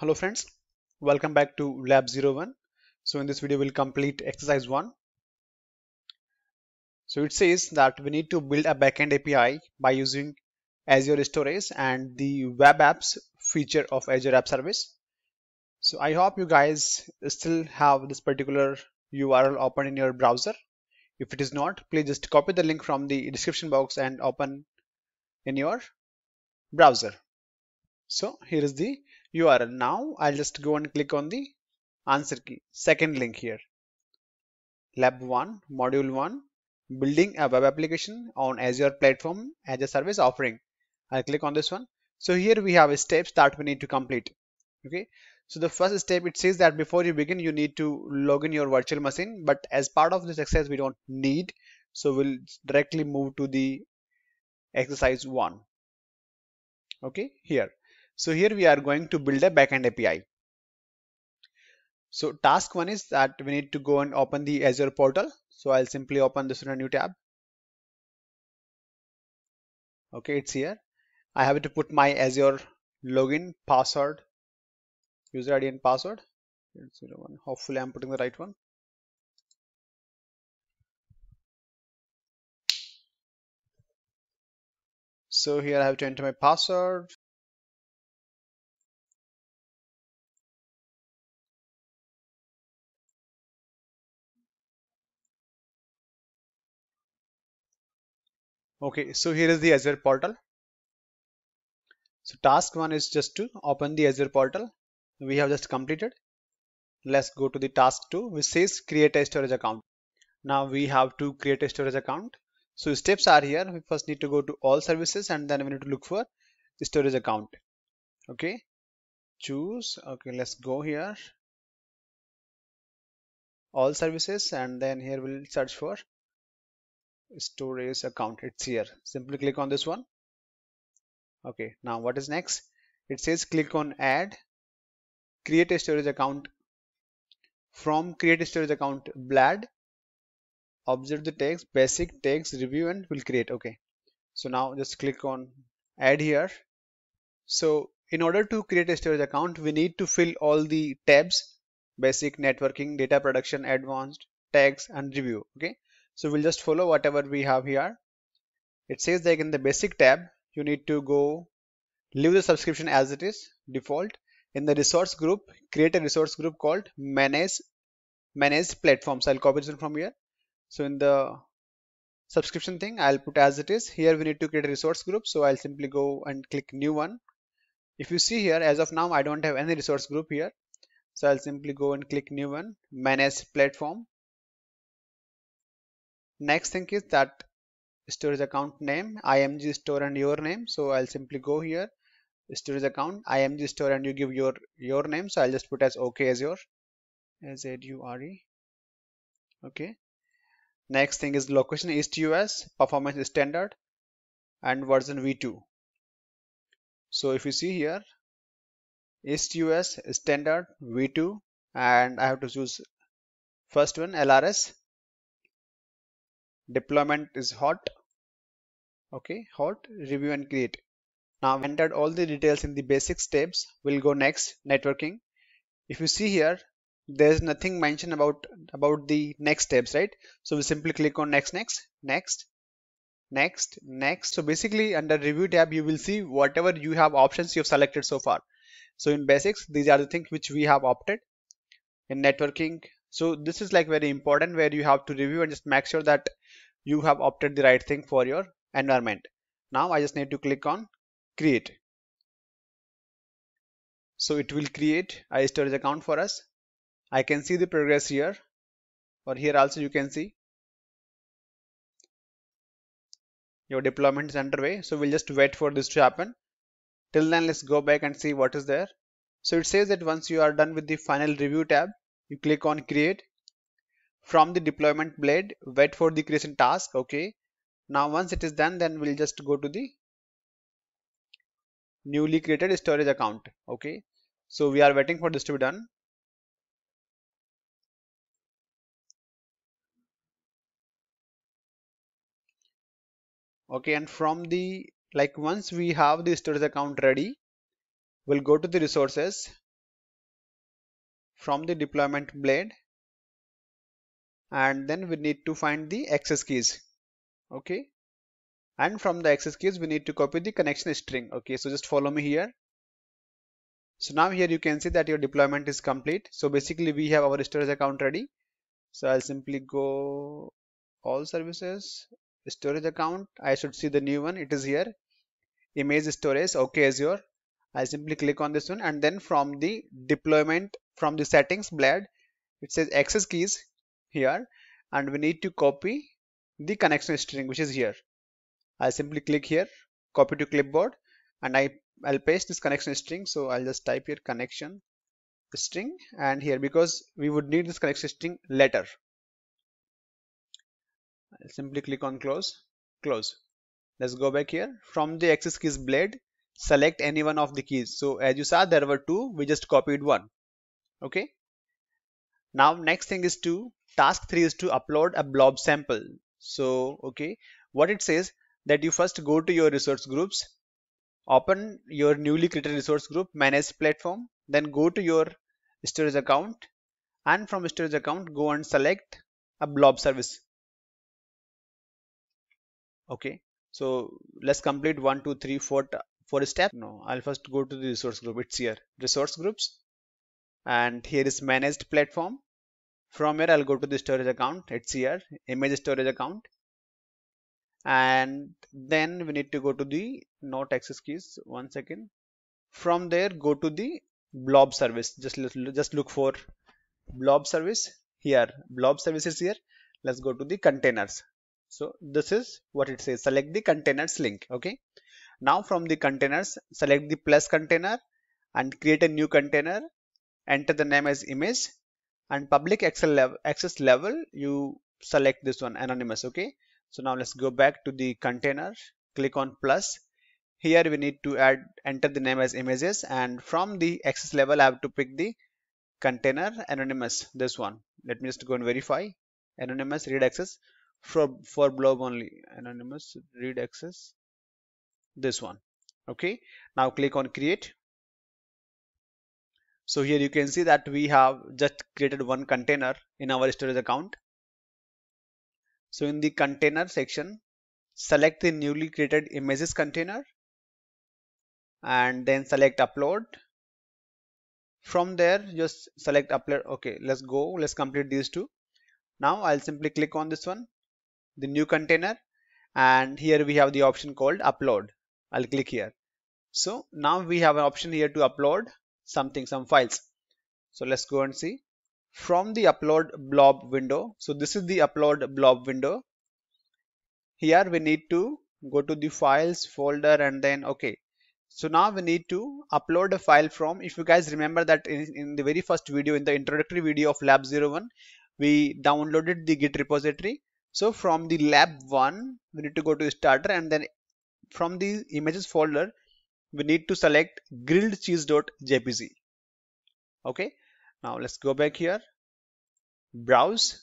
hello friends welcome back to lab 01 so in this video we'll complete exercise 1 so it says that we need to build a backend api by using azure storage and the web apps feature of azure app service so i hope you guys still have this particular url open in your browser if it is not please just copy the link from the description box and open in your browser so here is the URL. Now I'll just go and click on the answer key, second link here. Lab 1, Module 1, Building a Web Application on Azure Platform as a Service Offering. I'll click on this one. So here we have steps that we need to complete. Okay. So the first step, it says that before you begin, you need to log in your virtual machine. But as part of this exercise, we don't need. So we'll directly move to the exercise one. Okay, here. So here we are going to build a backend API. So task one is that we need to go and open the Azure portal. So I'll simply open this in a new tab. Okay, it's here. I have to put my Azure login password, user ID and password. Hopefully I'm putting the right one. So here I have to enter my password Okay, so here is the Azure portal. So task one is just to open the Azure portal. We have just completed. Let's go to the task two, which says create a storage account. Now we have to create a storage account. So steps are here. We first need to go to all services and then we need to look for storage account. Okay, choose. Okay, let's go here. All services and then here we'll search for storage account it's here simply click on this one okay now what is next it says click on add create a storage account from create a storage account blad observe the text basic text review and will create okay so now just click on add here so in order to create a storage account we need to fill all the tabs basic networking data production advanced tags and review okay so we'll just follow whatever we have here. It says that in the basic tab, you need to go leave the subscription as it is default. In the resource group, create a resource group called manage manage platforms. I'll copy this one from here. So in the subscription thing, I'll put as it is. Here we need to create a resource group. So I'll simply go and click new one. If you see here, as of now, I don't have any resource group here. So I'll simply go and click new one, manage platform next thing is that storage account name img store and your name so i'll simply go here storage account img store and you give your your name so i'll just put as okay as your as a u r e okay next thing is location east us performance standard and version v2 so if you see here east us standard v2 and i have to choose first one lrs deployment is hot okay hot review and create now entered all the details in the basic steps we'll go next networking if you see here there's nothing mentioned about about the next steps right so we simply click on next next next next next so basically under review tab you will see whatever you have options you have selected so far so in basics these are the things which we have opted in networking so this is like very important where you have to review and just make sure that you have opted the right thing for your environment now i just need to click on create so it will create a storage account for us i can see the progress here or here also you can see your deployment is underway so we'll just wait for this to happen till then let's go back and see what is there so it says that once you are done with the final review tab you click on create from the deployment blade wait for the creation task okay now once it is done then we'll just go to the newly created storage account okay so we are waiting for this to be done okay and from the like once we have the storage account ready we'll go to the resources from the deployment blade and then we need to find the access keys okay and from the access keys we need to copy the connection string okay so just follow me here so now here you can see that your deployment is complete so basically we have our storage account ready so i'll simply go all services storage account i should see the new one it is here image storage okay azure i simply click on this one and then from the deployment from the settings blade it says access keys here and we need to copy the connection string which is here i simply click here copy to clipboard and I I'll paste this connection string so I'll just type here connection string and here because we would need this connection string later I'll simply click on close close let's go back here from the access keys blade select any one of the keys so as you saw there were two we just copied one okay now next thing is to task 3 is to upload a blob sample so okay what it says that you first go to your resource groups open your newly created resource group manage platform then go to your storage account and from storage account go and select a blob service okay so let's complete one two three four for a step no i'll first go to the resource group it's here resource groups and here is managed platform from here I'll go to the storage account it's here image storage account and then we need to go to the not access keys one second from there go to the blob service just just look for blob service here blob service is here let's go to the containers so this is what it says select the containers link okay now from the containers select the plus container and create a new container enter the name as image and public level, access level you select this one anonymous okay so now let's go back to the container click on plus here we need to add enter the name as images and from the access level i have to pick the container anonymous this one let me just go and verify anonymous read access for for blob only anonymous read access this one okay now click on create so here you can see that we have just created one container in our storage account. So in the container section, select the newly created images container and then select upload. From there, just select upload. Okay, let's go. Let's complete these two. Now I'll simply click on this one, the new container. And here we have the option called upload. I'll click here. So now we have an option here to upload something some files so let's go and see from the upload blob window so this is the upload blob window here we need to go to the files folder and then okay so now we need to upload a file from if you guys remember that in, in the very first video in the introductory video of lab 01 we downloaded the git repository so from the lab 1 we need to go to starter and then from the images folder we need to select grilled cheese.jpg okay now let's go back here browse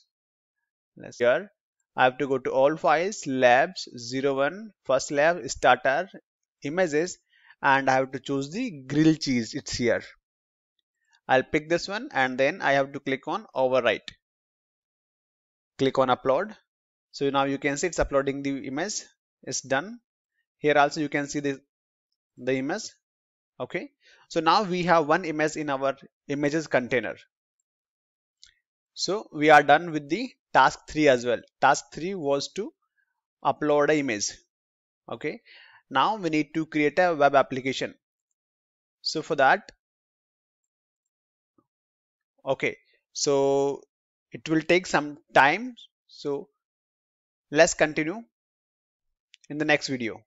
let's here I have to go to all files labs 01 first lab starter images and I have to choose the grilled cheese it's here I'll pick this one and then I have to click on overwrite click on upload so now you can see it's uploading the image it's done here also you can see the the image okay so now we have one image in our images container so we are done with the task 3 as well task 3 was to upload a image okay now we need to create a web application so for that okay so it will take some time so let's continue in the next video